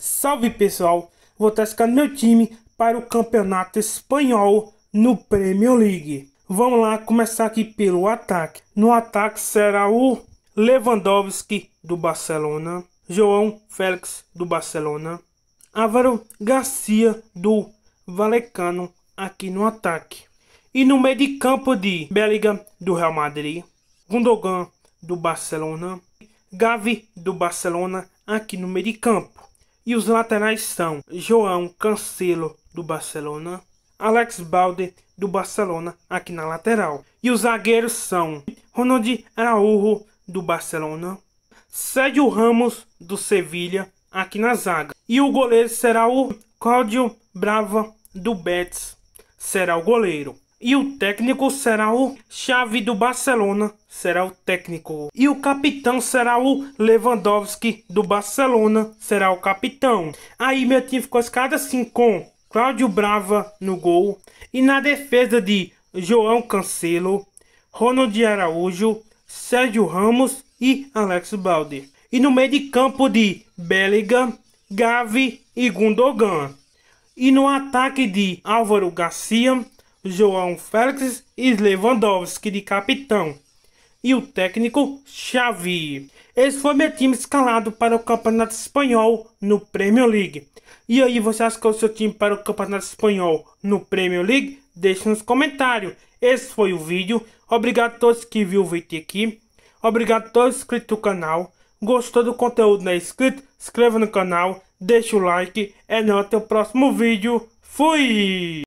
Salve pessoal, vou testar meu time para o campeonato espanhol no Premier League. Vamos lá, começar aqui pelo ataque. No ataque será o Lewandowski do Barcelona, João Félix do Barcelona, Álvaro Garcia do Valecano aqui no ataque. E no meio de campo de Bellingham do Real Madrid, Gundogan do Barcelona, Gavi do Barcelona aqui no meio de campo. E os laterais são João Cancelo, do Barcelona, Alex Balde, do Barcelona, aqui na lateral. E os zagueiros são Ronald Araújo, do Barcelona, Sérgio Ramos, do Sevilha, aqui na zaga. E o goleiro será o Cláudio Brava, do Betis, será o goleiro. E o técnico será o Xavi do Barcelona, será o técnico. E o capitão será o Lewandowski do Barcelona, será o capitão. Aí meu time ficou escada assim com Cláudio Brava no gol e na defesa de João Cancelo, Ronald Araújo, Sérgio Ramos e Alex Balde. E no meio de campo de Bellingham, Gavi e Gundogan. E no ataque de Álvaro Garcia, João Félix e Lewandowski de capitão, e o técnico Xavi. Esse foi meu time escalado para o Campeonato Espanhol no Premier League. E aí, você escolheu é o seu time para o Campeonato Espanhol no Premier League? Deixe nos comentários. Esse foi o vídeo. Obrigado a todos que viu o vídeo aqui. Obrigado a todos inscritos no canal. Gostou do conteúdo, não é inscrito? Inscreva no canal, deixa o like. É nóis, até o próximo vídeo. Fui!